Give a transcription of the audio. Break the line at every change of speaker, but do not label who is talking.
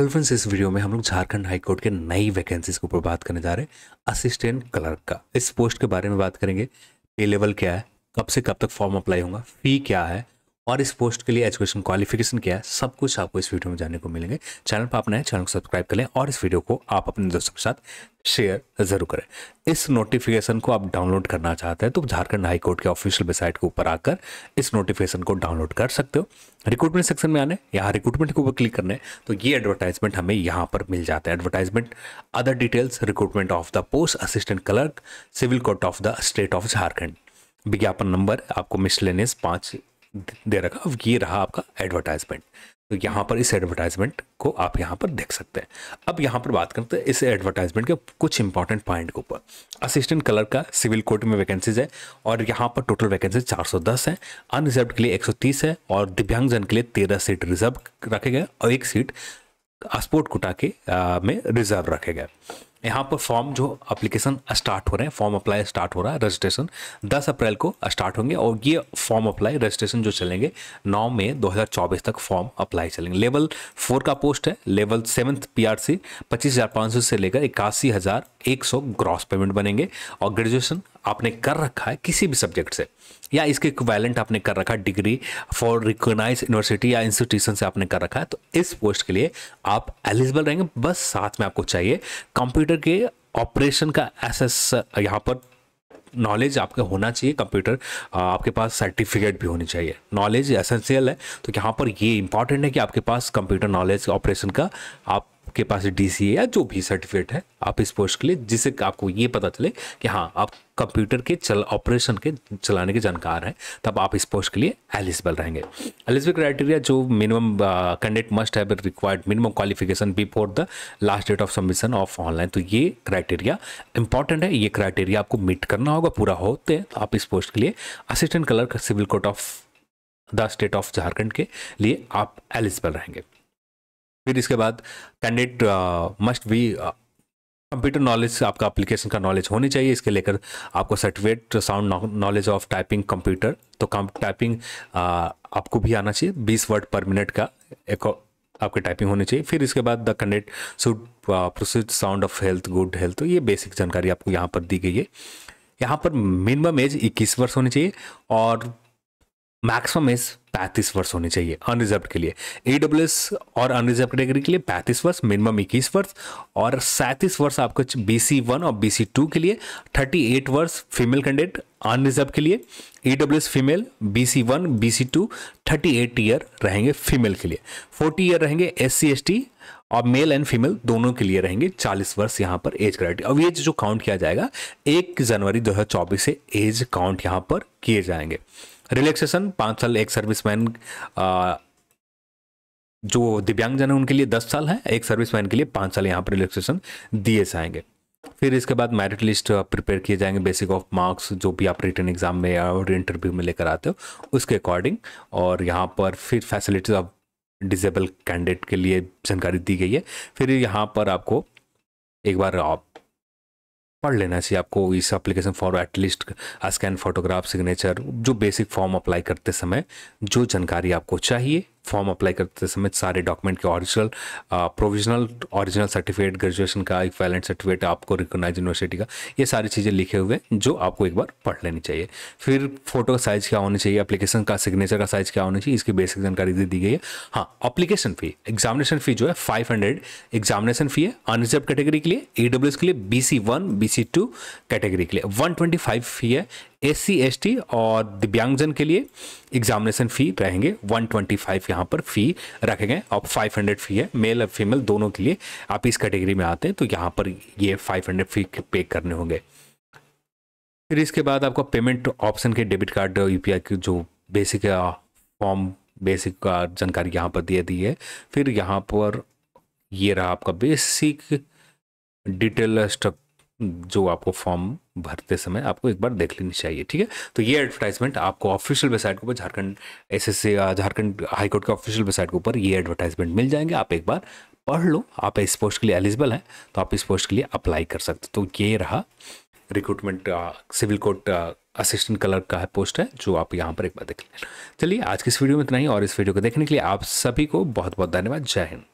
friends इस video में हम लोग झारखंड हाईकोर्ट के नई वैकेंसीज के ऊपर बात करने जा रहे हैं असिस्टेंट क्लर्क का इस पोस्ट के बारे में बात करेंगे पे लेवल क्या है कब से कब तक फॉर्म अप्लाई होगा फी क्या है और इस पोस्ट के लिए एजुकेशन क्वालिफिकेशन क्या है सब कुछ आपको इस वीडियो में जानने को मिलेंगे चैनल पर नए चैनल को सब्सक्राइब करें और इस वीडियो को आप अपने दोस्तों के साथ शेयर जरूर करें इस नोटिफिकेशन को आप डाउनलोड करना चाहते हैं तो झारखंड हाईकोर्ट के ऑफिशियल वेबसाइट के ऊपर आकर इस नोटिफिकेशन को डाउनलोड कर सकते हो रिक्रूटमेंट सेक्शन में आने यहाँ रिक्रूटमेंट के ऊपर क्लिक करने तो ये एडवर्टाइजमेंट हमें यहाँ पर मिल जाता है advertisement other details recruitment of the post assistant clerk civil court of the state of Jharkhand विज्ञापन नंबर आपको मिसलेनियस पाँच दे रखा अब ये रहा आपका एडवर्टाइजमेंट तो यहाँ पर इस एडवर्टाइजमेंट को आप यहाँ पर देख सकते हैं अब यहाँ पर बात करते हैं इस एडवर्टाइजमेंट के कुछ इंपॉर्टेंट पॉइंट के ऊपर असिस्टेंट कलर का सिविल कोर्ट में वैकेंसीज है और यहाँ पर टोटल वैकेंसी 410 है अनरिजर्व के लिए 130 है और दिव्यांगजन के लिए 13 सीट रिजर्व रखे गए और एक सीट स्पोर्ट कोटा के आ, में रिजर्व रखे गए यहाँ पर फॉर्म जो अप्लीकेशन स्टार्ट हो रहे हैं फॉर्म अप्लाई स्टार्ट हो रहा है रजिस्ट्रेशन 10 अप्रैल को स्टार्ट होंगे और ये फॉर्म अप्लाई रजिस्ट्रेशन जो चलेंगे 9 मई 2024 तक फॉर्म अप्लाई चलेंगे लेवल फोर का पोस्ट है level seventh P R C पच्चीस से लेकर इक्यासी हज़ार एक सौ ग्रॉस पेमेंट बनेंगे और ग्रेजुएशन आपने कर रखा है किसी भी सब्जेक्ट से या इसके इक्वैलेंट आपने कर रखा है डिग्री फॉर रिकोगनाइज यूनिवर्सिटी या इंस्टीट्यूशन से आपने कर रखा है तो इस पोस्ट के लिए आप एलिजिबल रहेंगे बस साथ में आपको चाहिए कंप्यूटर के ऑपरेशन का एसेस यहाँ पर नॉलेज आपका होना चाहिए कंप्यूटर आपके पास सर्टिफिकेट भी होनी चाहिए नॉलेज एसेंशियल है तो यहाँ पर ये इंपॉर्टेंट है कि आपके पास कंप्यूटर नॉलेज ऑपरेशन का आप आपके पास डी या जो भी सर्टिफिकेट है आप इस पोस्ट के लिए जिससे आपको ये पता चले कि हाँ आप कंप्यूटर के चल ऑपरेशन के चलाने के जानकार हैं तब आप इस पोस्ट के लिए एलिजिबल रहेंगे एलिजिबल क्राइटेरिया जो minimum candidate must have required minimum qualification before the last date of submission of online तो ये क्राइटेरिया इंपॉर्टेंट है ये क्राइटेरिया आपको मीट करना होगा पूरा होते हैं तो आप इस पोस्ट के लिए assistant clerk civil court of the state of Jharkhand के लिए आप एलिजिबल रहेंगे फिर इसके बाद candidate must be computer knowledge आपका एप्लीकेशन का नॉलेज होनी चाहिए इसके लेकर आपको certificate sound knowledge of typing computer तो टाइपिंग uh, आपको भी आना चाहिए बीस वर्ड पर मिनट का एक आपके टाइपिंग होनी चाहिए फिर इसके बाद the candidate should proceed sound of health good health तो ये बेसिक जानकारी आपको यहाँ पर दी गई है यहाँ पर मिनिमम एज इक्कीस वर्ष होनी चाहिए और मैक्सिमम एज पैंतीस वर्ष होने चाहिए अनरिजर्व के लिए ए एस और अनरिजर्व कैटेगरी के लिए पैंतीस वर्ष मिनिमम इक्कीस वर्ष और सैंतीस वर्ष आपको बी सी वन और बी सी टू के लिए थर्टी एट वर्ष फीमेल कैंडिडेट अनरिजर्व के लिए E S female B C one B C two thirty eight year रहेंगे फीमेल के लिए फोर्टी ईयर रहेंगे एस सी एस टी और मेल एंड फीमेल दोनों के लिए रहेंगे 40 वर्ष यहाँ पर एज क्राइटेरिया अब एज जो काउंट किया जाएगा एक जनवरी 2024 से एज काउंट यहाँ पर किए जाएंगे रिलैक्सेशन पाँच साल एक सर्विसमैन जो दिव्यांगजन है उनके लिए दस साल है एक सर्विसमैन के लिए पाँच साल यहाँ पर रिलैक्सेशन दिए जाएंगे फिर इसके बाद मेरिट लिस्ट प्रिपेयर किए जाएंगे बेसिक ऑफ मार्क्स जो भी आप रिटर्न एग्जाम में और इंटरव्यू में लेकर आते हो उसके अकॉर्डिंग और यहाँ पर फिर फैसिलिटीज ऑफ डिजेबल कैंडिडेट के लिए जानकारी दी गई है फिर यहाँ पर आपको एक बार आप पढ़ लेना चाहिए आपको इस application for at least scan photograph signature जो बेसिक फॉर्म अप्लाई करते समय जो जानकारी आपको चाहिए फॉर्म अप्लाई करते समय सारे डॉक्यूमेंट के original provisional original certificate graduation का एक वैलेंट सर्टिफिकेट आपको रिकोगनाइज यूनिवर्सिटी का ये सारी चीज़ें लिखे हुए जो आपको एक बार पढ़ लेनी चाहिए फिर फोटो का साइज़ क्या होनी चाहिए अप्लीकेशन का सिग्नेचर का साइज़ क्या होना चाहिए इसकी बेसिक जानकारी दे दी गई है हाँ अप्लीकेशन फ़ी एग्जामिनेशन फ़ी जो है फाइव हंड्रेड एग्जामिनेशन फ़ी है अनरिजर्व कैटेगरी के लिए ई के लिए B C one B C two category के लिए वन ट्वेंटी फाइव फी है एस सी एस टी और दिव्यांगजन के लिए एग्जामिनेशन फ़ी रहेंगे 125 यहाँ पर फ़ी रखे गए और 500 फ़ी है मेल और फीमेल दोनों के लिए आप इस कैटेगरी में आते हैं तो यहाँ पर ये 500 फ़ी पे करने होंगे फिर इसके बाद आपको पेमेंट ऑप्शन के डेबिट कार्ड यू पी की जो बेसिक फॉर्म बेसिक जानकारी यहाँ पर दे दी है फिर यहाँ पर ये रहा आपका बेसिक डिटेल स्ट्रक्चर जो आपको फॉर्म भरते समय आपको एक बार देख लेनी चाहिए ठीक है तो ये एडवर्टाइजमेंट आपको ऑफिशियल वेबसाइट के ऊपर Jharkhand S S Jharkhand high court के ऑफिशियल वेबसाइट के ऊपर ये एडवर्टाइजमेंट मिल जाएंगे आप एक बार पढ़ लो आप इस पोस्ट के लिए एलिजिबल हैं तो आप इस पोस्ट के लिए अप्लाई कर सकते तो ये रहा recruitment civil court assistant clerk का है पोस्ट है जो आप यहाँ पर एक बार देख लें चलिए आज की इस वीडियो में इतना ही और इस वीडियो को देखने के लिए आप सभी को बहुत बहुत धन्यवाद जय हिंद